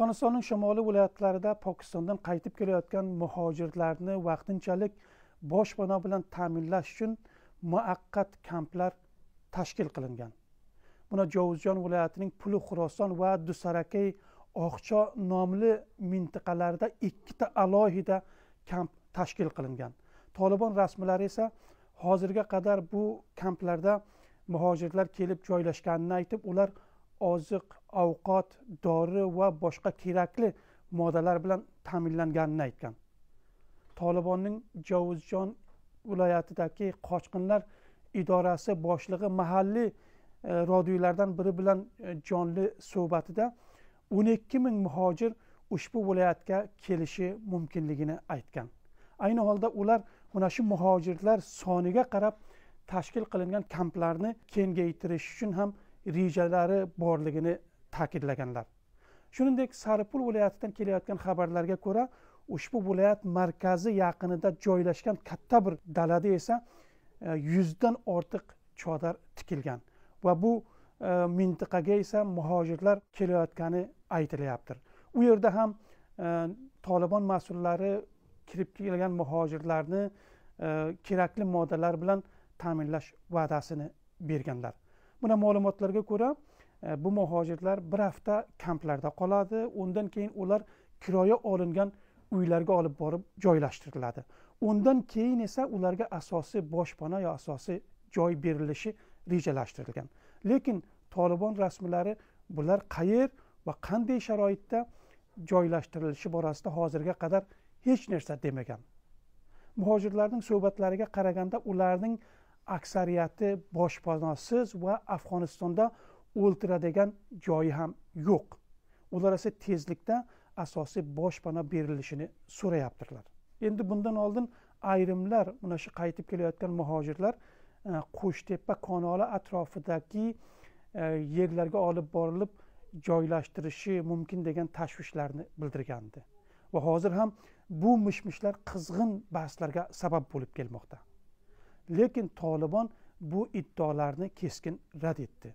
afg'onistonning shimoliy viloyatlarida pokistondan qaytib kelayotgan muhojirlarni vaqtinchalik boshpana bilan ta'minlash uchun muaqqat kamplar tashkil qilingan buni jovuzjon viloyatining puli xuroson va dusarakay oqcho nomli mintaqalarda ikkita alohida kamp tashkil qilingan tolibon rasmiylari esa hozirga qadar bu kamplarda muhojirlar kelib joylashganini aytib ular oziq ovqat dori va boshqa kerakli moddalar bilan ta'minlanganini aytgan tolibonning jovuzjon viloyatidagi qochqinlar idorasi boshlig'i mahalliy e, rodiylardan biri bilan e, jonli suhbatida o'n ikki ming muhojir ushbu viloyatga kelishi mumkinligini aytgan ayni holda ular mana shu muhojirlar soniga qarab tashkil qilingan kamplarni kengaytirish uchun ham rejalari borligini ta'kidlaganlar shuningdek saripul viloyatidan kelayotgan xabarlarga ko'ra ushbu viloyat markazi yaqinida joylashgan katta bir dalada esa e, yuzdan ortiq chodar tikilgan va bu e, mintaqaga esa muhojirlar kelayotgani aytilyapti u yerda ham e, tolibon mas'ullari kirib kelgan muhojirlarni kerakli moddalar bilan ta'minlash va'dasini berganlar buna ma'lumotlarga ko'ra e, bu muhojirlar bir hafta kamplarda qoladi undan keyin ular kiroya olingan uylarga olib borib joylashtiriladi undan keyin esa ularga asosiy boshpana yo asosiy joy berilishi rejalashtirilgan lekin tolibon rasmiylari bular qayer va qanday sharoitda joylashtirilishi borasida hozirga qadar hech narsa demagan muhojirlarning suhbatlariga qaraganda ularning aksariyati boshpanosiz va afg'onistonda o'ltiradigan joyi ham yo'q ular esa tezlikda asosiy boshpana berilishini so'rayaptilar endi bundan oldin ayrimlar mana shu qaytib kelayotgan muhojirlar e, qo'shtepa kanoli atrofidagi e, yerlarga olib borilib joylashtirishi mumkin degan tashvishlarni bildirgandi va hozir ham bu mish mishlar qizg'in bahslarga sabab bo'lib kelmoqda lekin tolibon bu iddaolarni keskin rad etdi